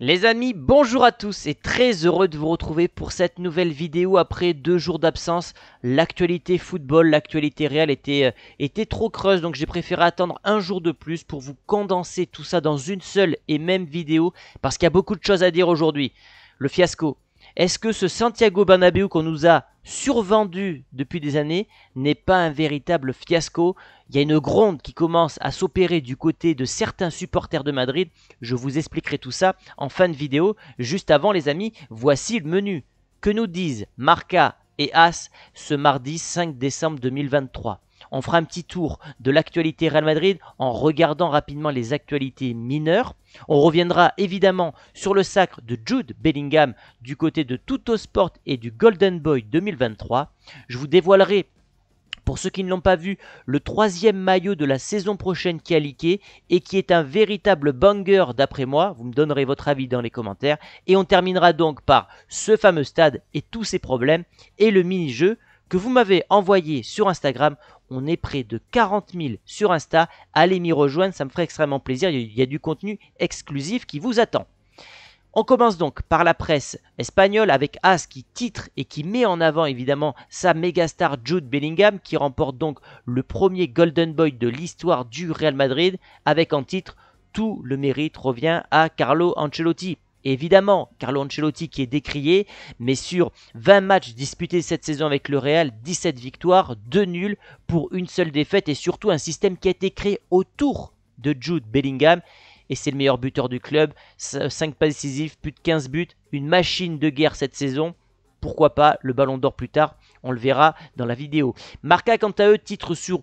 Les amis, bonjour à tous et très heureux de vous retrouver pour cette nouvelle vidéo après deux jours d'absence. L'actualité football, l'actualité réelle était, euh, était trop creuse donc j'ai préféré attendre un jour de plus pour vous condenser tout ça dans une seule et même vidéo parce qu'il y a beaucoup de choses à dire aujourd'hui. Le fiasco est-ce que ce Santiago Bernabéu qu'on nous a survendu depuis des années n'est pas un véritable fiasco Il y a une gronde qui commence à s'opérer du côté de certains supporters de Madrid. Je vous expliquerai tout ça en fin de vidéo. Juste avant les amis, voici le menu. Que nous disent Marca et As ce mardi 5 décembre 2023 on fera un petit tour de l'actualité Real Madrid en regardant rapidement les actualités mineures. On reviendra évidemment sur le sacre de Jude Bellingham du côté de Tutto Sport et du Golden Boy 2023. Je vous dévoilerai pour ceux qui ne l'ont pas vu, le troisième maillot de la saison prochaine qui a leaké et qui est un véritable banger d'après moi. Vous me donnerez votre avis dans les commentaires. Et on terminera donc par ce fameux stade et tous ses problèmes et le mini-jeu que vous m'avez envoyé sur Instagram. On est près de 40 000 sur Insta. Allez m'y rejoindre, ça me ferait extrêmement plaisir. Il y a du contenu exclusif qui vous attend. On commence donc par la presse espagnole avec As qui titre et qui met en avant évidemment sa mégastar Jude Bellingham qui remporte donc le premier Golden Boy de l'histoire du Real Madrid avec en titre Tout le mérite revient à Carlo Ancelotti. Évidemment, Carlo Ancelotti qui est décrié, mais sur 20 matchs disputés cette saison avec le Real, 17 victoires, 2 nuls pour une seule défaite et surtout un système qui a été créé autour de Jude Bellingham et c'est le meilleur buteur du club. 5 pas décisifs, plus de 15 buts, une machine de guerre cette saison. Pourquoi pas le ballon d'or plus tard, on le verra dans la vidéo. Marca quant à eux titre sur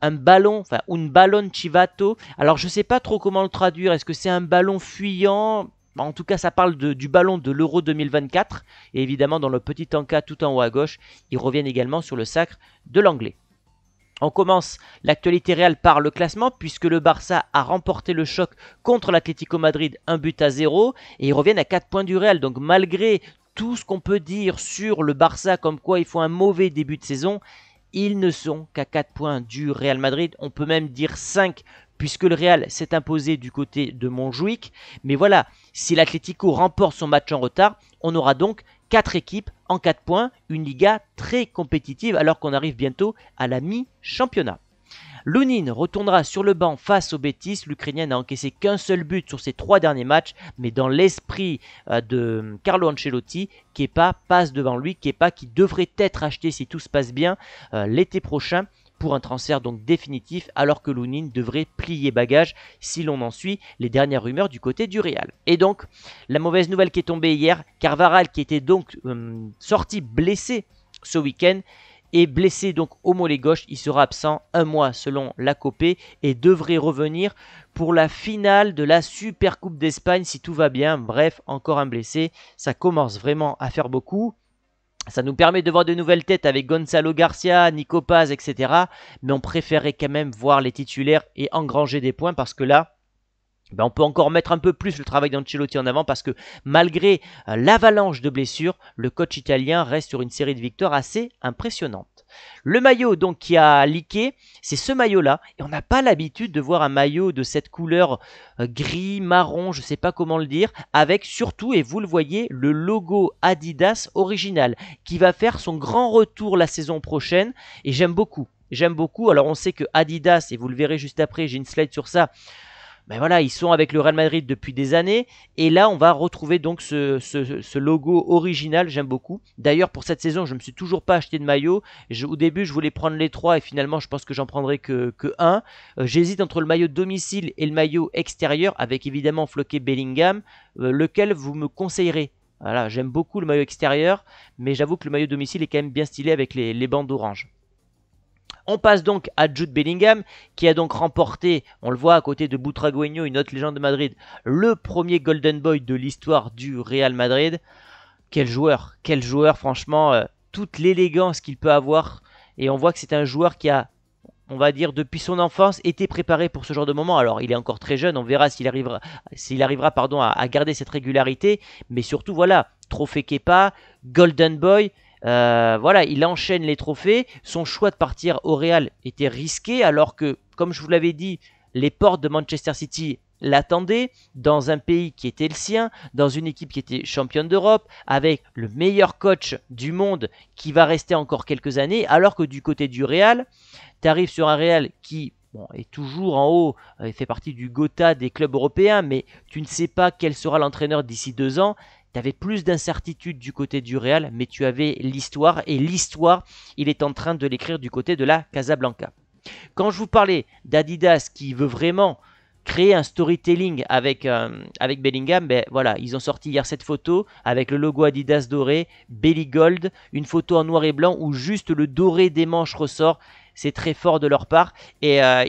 un ballon, enfin un ballon chivato. Alors je ne sais pas trop comment le traduire, est-ce que c'est un ballon fuyant bah, en tout cas, ça parle du ballon de l'Euro 2024. Et évidemment, dans le petit encas tout en haut à gauche, ils reviennent également sur le sacre de l'anglais. On commence l'actualité réelle par le classement puisque le Barça a remporté le choc contre l'Atlético Madrid un but à zéro. et ils reviennent à 4 points du Real. Donc malgré tout ce qu'on peut dire sur le Barça comme quoi il font un mauvais début de saison, ils ne sont qu'à 4 points du Real Madrid. On peut même dire 5 puisque le Real s'est imposé du côté de Montjuic. Mais voilà, si l'Atlético remporte son match en retard, on aura donc 4 équipes en 4 points, une Liga très compétitive alors qu'on arrive bientôt à la mi-championnat. Lounine retournera sur le banc face au Betis. L'Ukrainien n'a encaissé qu'un seul but sur ses trois derniers matchs, mais dans l'esprit euh, de Carlo Ancelotti, Kepa passe devant lui. Kepa qui devrait être acheté si tout se passe bien euh, l'été prochain pour un transfert donc définitif alors que Lounine devrait plier bagage si l'on en suit les dernières rumeurs du côté du Real. Et donc la mauvaise nouvelle qui est tombée hier, Carvaral qui était donc euh, sorti blessé ce week-end est blessé donc au mollet gauche, il sera absent un mois selon la Copé et devrait revenir pour la finale de la Super Coupe d'Espagne si tout va bien. Bref, encore un blessé, ça commence vraiment à faire beaucoup. Ça nous permet de voir de nouvelles têtes avec Gonzalo Garcia, Nico Paz, etc. Mais on préférait quand même voir les titulaires et engranger des points parce que là, ben, on peut encore mettre un peu plus le travail d'Ancelotti en avant parce que malgré euh, l'avalanche de blessures, le coach italien reste sur une série de victoires assez impressionnante. Le maillot donc qui a liqué, c'est ce maillot-là. Et on n'a pas l'habitude de voir un maillot de cette couleur euh, gris, marron, je ne sais pas comment le dire, avec surtout, et vous le voyez, le logo Adidas original, qui va faire son grand retour la saison prochaine. Et j'aime beaucoup. J'aime beaucoup. Alors on sait que Adidas, et vous le verrez juste après, j'ai une slide sur ça, ben voilà, ils sont avec le Real Madrid depuis des années. Et là, on va retrouver donc ce, logo original, j'aime beaucoup. D'ailleurs, pour cette saison, je ne me suis toujours pas acheté de maillot. au début, je voulais prendre les trois et finalement, je pense que j'en prendrai que, un. Euh, j'hésite entre le maillot domicile et le maillot extérieur, avec évidemment floqué Bellingham. Euh, lequel vous me conseillerez voilà, j'aime beaucoup le maillot extérieur, mais j'avoue que le maillot domicile est quand même bien stylé avec les, bandes oranges. On passe donc à Jude Bellingham, qui a donc remporté, on le voit à côté de Butragueño, une autre légende de Madrid, le premier Golden Boy de l'histoire du Real Madrid. Quel joueur, quel joueur, franchement, euh, toute l'élégance qu'il peut avoir. Et on voit que c'est un joueur qui a on va dire, depuis son enfance, était préparé pour ce genre de moment. Alors, il est encore très jeune, on verra s'il arrivera, s'il arrivera pardon, à, à, garder cette régularité. Mais surtout, voilà, Trophée Kepa, Golden Boy, euh, voilà, il enchaîne les trophées. Son choix de partir au Real était risqué, alors que, comme je vous l'avais dit, les portes de Manchester City l'attendaient dans un pays qui était le sien, dans une équipe qui était championne d'Europe, avec le meilleur coach du monde qui va rester encore quelques années, alors que du côté du Real, tu arrives sur un Real qui est toujours en haut, et euh, fait partie du Gotha des clubs européens, mais tu ne sais pas quel sera l'entraîneur d'ici deux ans, tu avais plus d'incertitudes du côté du Real, mais tu avais l'histoire, et l'histoire, il est en train de l'écrire du côté de la Casablanca. Quand je vous parlais d'Adidas qui veut vraiment créer un storytelling avec, euh, avec Bellingham, ben voilà, ils ont sorti hier cette photo avec le logo Adidas doré, Belly Gold, une photo en noir et blanc où juste le doré des manches ressort. C'est très fort de leur part. Et euh,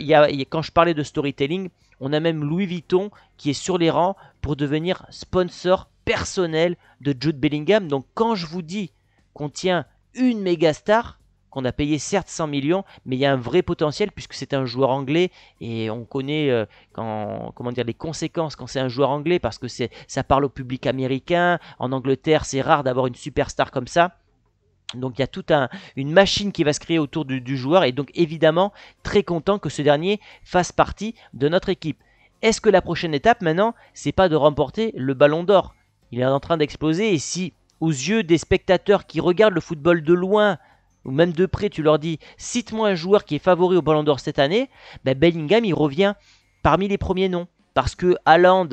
quand je parlais de storytelling, on a même Louis Vuitton qui est sur les rangs pour devenir sponsor personnel de Jude Bellingham. Donc quand je vous dis qu'on tient une méga star, qu'on a payé certes 100 millions, mais il y a un vrai potentiel puisque c'est un joueur anglais et on connaît euh, comment dire, les conséquences quand c'est un joueur anglais parce que ça parle au public américain. En Angleterre, c'est rare d'avoir une superstar comme ça. Donc il y a toute une machine qui va se créer autour du, joueur et donc évidemment très content que ce dernier fasse partie de notre équipe. Est-ce que la prochaine étape maintenant, c'est pas de remporter le ballon d'or il est en train d'exploser. Et si, aux yeux des spectateurs qui regardent le football de loin, ou même de près, tu leur dis cite-moi un joueur qui est favori au Ballon d'Or cette année, ben Bellingham il revient parmi les premiers noms. Parce que Haaland,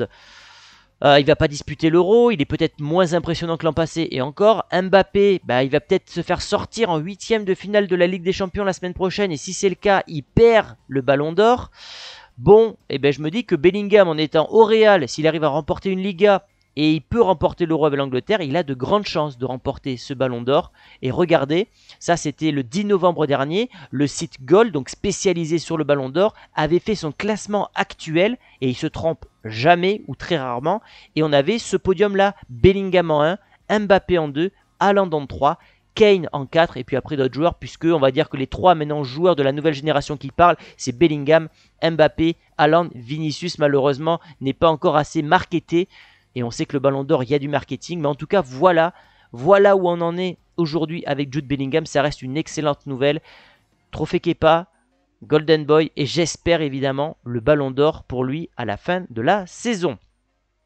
euh, il va pas disputer l'Euro, il est peut-être moins impressionnant que l'an passé. Et encore, Mbappé, ben, il va peut-être se faire sortir en huitième de finale de la Ligue des Champions la semaine prochaine. Et si c'est le cas, il perd le Ballon d'Or. Bon, et eh ben je me dis que Bellingham en étant au Real, s'il arrive à remporter une Liga et il peut remporter l'Euro avec l'Angleterre. Il a de grandes chances de remporter ce ballon d'or. Et regardez, ça c'était le 10 novembre dernier, le site Gold, donc spécialisé sur le ballon d'or, avait fait son classement actuel et il se trompe jamais ou très rarement. Et on avait ce podium-là, Bellingham en 1, Mbappé en 2, Haaland en 3. Kane en 4 et puis après d'autres joueurs puisque on va dire que les trois maintenant joueurs de la nouvelle génération qui parlent c'est Bellingham, Mbappé, Haaland, Vinicius malheureusement n'est pas encore assez marketé et on sait que le ballon d'or, il y a du marketing. Mais en tout cas, voilà, voilà où on en est aujourd'hui avec Jude Bellingham. Ça reste une excellente nouvelle. Trophée Kepa, Golden Boy et j'espère évidemment le ballon d'or pour lui à la fin de la saison.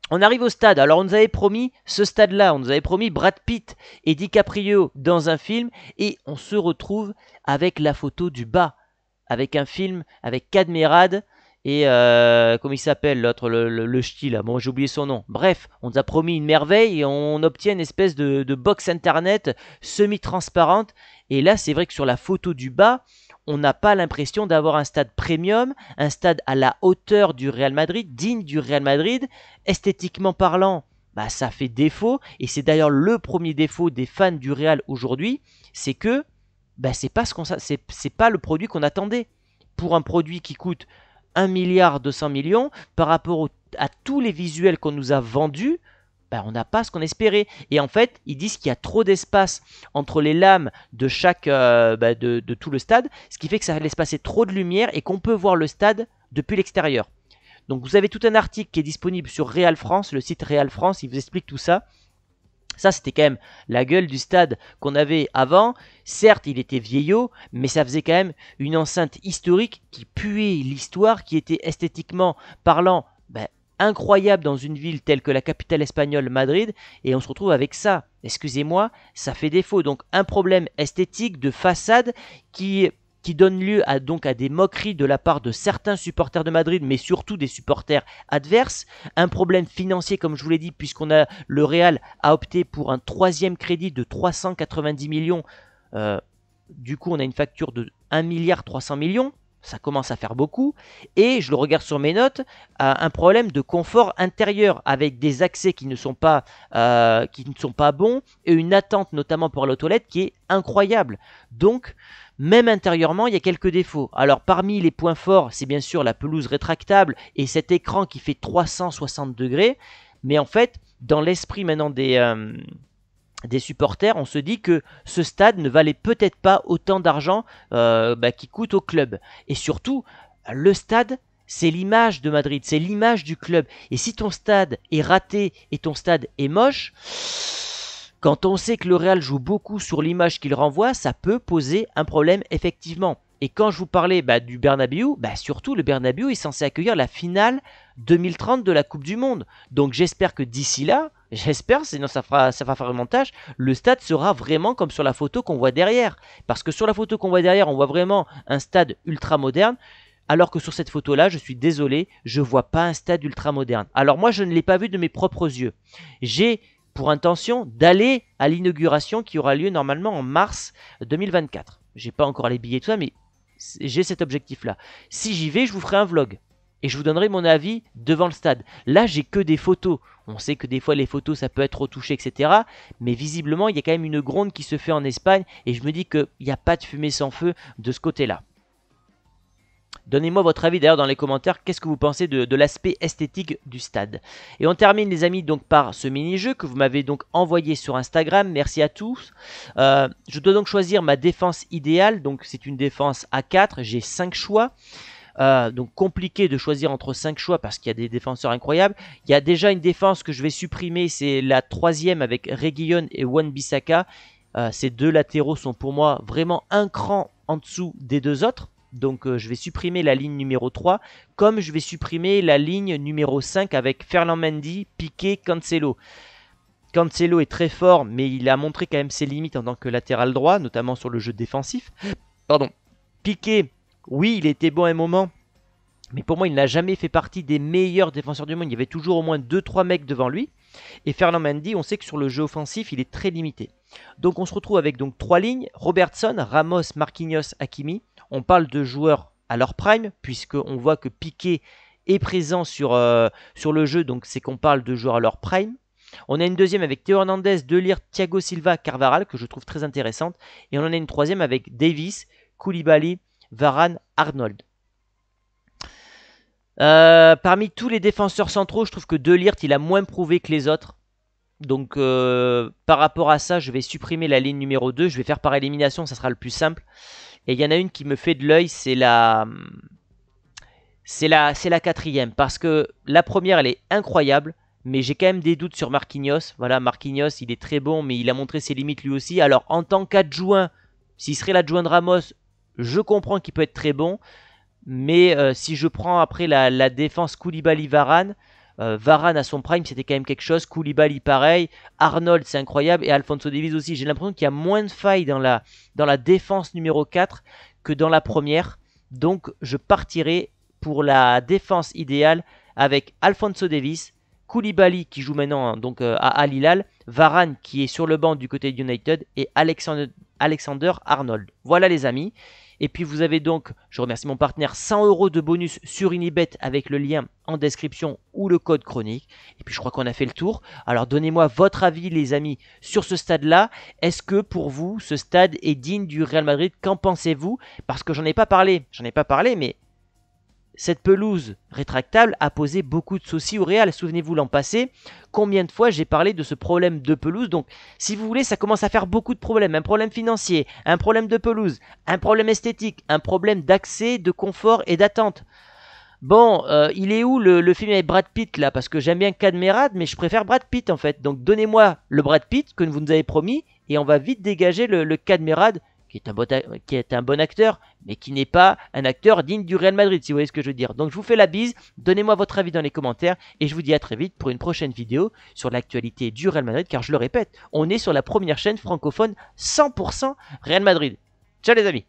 On arrive au stade. Alors on nous avait promis ce stade-là, on nous avait promis Brad Pitt et DiCaprio dans un film et on se retrouve avec la photo du bas, avec un film avec Cadmerade et euh, comment il s'appelle l'autre, le, style, bon j'ai oublié son nom. Bref, on nous a promis une merveille et on obtient une espèce de, box internet semi-transparente. Et là c'est vrai que sur la photo du bas, on n'a pas l'impression d'avoir un stade premium, un stade à la hauteur du Real Madrid, digne du Real Madrid, esthétiquement parlant. Bah, ça fait défaut et c'est d'ailleurs le premier défaut des fans du Real aujourd'hui, c'est que bah, c'est pas ce qu'on c'est pas le produit qu'on attendait. Pour un produit qui coûte 1 milliard 200 millions par rapport à tous les visuels qu'on nous a vendus. Ben, on n'a pas ce qu'on espérait. Et en fait, ils disent qu'il y a trop d'espace entre les lames de chaque euh, ben, de, tout le stade, ce qui fait que ça laisse passer trop de lumière et qu'on peut voir le stade depuis l'extérieur. Donc vous avez tout un article qui est disponible sur Real France, le site Real France, il vous explique tout ça. Ça, c'était quand même la gueule du stade qu'on avait avant. Certes, il était vieillot, mais ça faisait quand même une enceinte historique qui puait l'histoire, qui était esthétiquement parlant ben, incroyable dans une ville telle que la capitale espagnole Madrid, et on se retrouve avec ça. Excusez-moi, ça fait défaut. Donc un problème esthétique de façade qui qui donne lieu à, donc à des moqueries de la part de certains supporters de Madrid, mais surtout des supporters adverses. Un problème financier, comme je vous l'ai dit, puisqu'on a le Real a opté pour un troisième crédit de 390 millions. Euh, du coup, on a une facture de 1 milliard 300 millions ça commence à faire beaucoup, et je le regarde sur mes notes, un problème de confort intérieur avec des accès qui ne sont pas, euh, qui ne sont pas bons et une attente notamment pour la toilette qui est incroyable. Donc, même intérieurement, il y a quelques défauts. Alors, parmi les points forts, c'est bien sûr la pelouse rétractable et cet écran qui fait 360 degrés, mais en fait, dans l'esprit maintenant des, euh, des supporters, on se dit que ce stade ne valait peut-être pas autant d'argent euh, bah, qui coûte au club. Et surtout, le stade, c'est l'image de Madrid, c'est l'image du club. Et si ton stade est raté et ton stade est moche, quand on sait que le Real joue beaucoup sur l'image qu'il renvoie, ça peut poser un problème effectivement. Et quand je vous parlais bah, du Bernabéu, bah, surtout le Bernabéu est censé accueillir la finale 2030 de la Coupe du Monde. Donc j'espère que d'ici là, J'espère, sinon ça, ça va faire un montage. Le stade sera vraiment comme sur la photo qu'on voit derrière. Parce que sur la photo qu'on voit derrière, on voit vraiment un stade ultra moderne. Alors que sur cette photo-là, je suis désolé, je vois pas un stade ultra moderne. Alors moi, je ne l'ai pas vu de mes propres yeux. J'ai pour intention d'aller à l'inauguration qui aura lieu normalement en mars 2024. J'ai pas encore les billets et tout ça, mais j'ai cet objectif-là. Si j'y vais, je vous ferai un vlog et je vous donnerai mon avis devant le stade. Là, j'ai que des photos. On sait que des fois les photos ça peut être retouché, etc. Mais visiblement, il y a quand même une gronde qui se fait en Espagne et je me dis qu'il n'y a pas de fumée sans feu de ce côté-là. Donnez-moi votre avis d'ailleurs dans les commentaires, qu'est-ce que vous pensez de, l'aspect esthétique du stade. Et on termine les amis donc par ce mini-jeu que vous m'avez donc envoyé sur Instagram, merci à tous. Euh, je dois donc choisir ma défense idéale, donc c'est une défense à 4, j'ai cinq choix. Euh, donc compliqué de choisir entre 5 choix parce qu'il y a des défenseurs incroyables. Il y a déjà une défense que je vais supprimer, c'est la troisième avec Reguillon et Wan Bissaka. Euh, ces deux latéraux sont pour moi vraiment un cran en dessous des deux autres. Donc euh, je vais supprimer la ligne numéro 3, comme je vais supprimer la ligne numéro 5 avec Fernand Mendy, Piqué, Cancelo. Cancelo est très fort, mais il a montré quand même ses limites en tant que latéral droit, notamment sur le jeu défensif. Pardon. Piqué, oui, il était bon à un moment. Mais pour moi, il n'a jamais fait partie des meilleurs défenseurs du monde. Il y avait toujours au moins 2-3 mecs devant lui. Et Fernand Mendy, on sait que sur le jeu offensif, il est très limité. Donc on se retrouve avec donc trois lignes, Robertson, Ramos, Marquinhos, Hakimi. On parle de joueurs à leur prime, puisqu'on voit que Piqué est présent sur, euh, sur le jeu, donc c'est qu'on parle de joueurs à leur prime. On a une deuxième avec Théo Hernandez, Delire, Thiago Silva, Carvaral, que je trouve très intéressante. Et on en a une troisième avec Davis, Koulibaly, Varane, Arnold. Euh, parmi tous les défenseurs centraux, je trouve que Delirte, il a moins prouvé que les autres. Donc euh, par rapport à ça, je vais supprimer la ligne numéro 2. Je vais faire par élimination, ça sera le plus simple. Et il y en a une qui me fait de l'œil, c'est la... C'est la, c'est la quatrième, parce que la première, elle est incroyable, mais j'ai quand même des doutes sur Marquinhos. Voilà, Marquinhos, il est très bon, mais il a montré ses limites lui aussi. Alors, en tant qu'adjoint, s'il serait l'adjoint de Ramos, je comprends qu'il peut être très bon, mais euh, si je prends après la, défense Koulibaly-Varane, Varan euh, Varane à son prime c'était quand même quelque chose, Koulibaly pareil, Arnold c'est incroyable et Alfonso Davies aussi. J'ai l'impression qu'il y a moins de failles dans la, dans la défense numéro 4 que dans la première, donc je partirai pour la défense idéale avec Alfonso Davis, Koulibaly qui joue maintenant hein, donc euh, à Alilal. Hilal, Varane qui est sur le banc du côté de United et Alexander, Alexander Arnold. Voilà les amis. Et puis vous avez donc, je remercie mon partenaire, 100 euros de bonus sur Unibet avec le lien en description ou le code chronique. Et puis je crois qu'on a fait le tour. Alors donnez-moi votre avis les amis sur ce stade-là. Est-ce que pour vous ce stade est digne du Real Madrid Qu'en pensez-vous Parce que j'en ai pas parlé, j'en ai pas parlé, mais cette pelouse rétractable a posé beaucoup de soucis au Real. Souvenez-vous l'an passé, combien de fois j'ai parlé de ce problème de pelouse. Donc, si vous voulez, ça commence à faire beaucoup de problèmes. Un problème financier, un problème de pelouse, un problème esthétique, un problème d'accès, de confort et d'attente. Bon, euh, il est où le, film avec Brad Pitt là Parce que j'aime bien Cadmerad, mais je préfère Brad Pitt en fait. Donc donnez-moi le Brad Pitt que vous nous avez promis et on va vite dégager le, le qui est, un bon, acteur, mais qui n'est pas un acteur digne du Real Madrid, si vous voyez ce que je veux dire. Donc je vous fais la bise, donnez-moi votre avis dans les commentaires, et je vous dis à très vite pour une prochaine vidéo sur l'actualité du Real Madrid, car je le répète, on est sur la première chaîne francophone 100% Real Madrid. Ciao les amis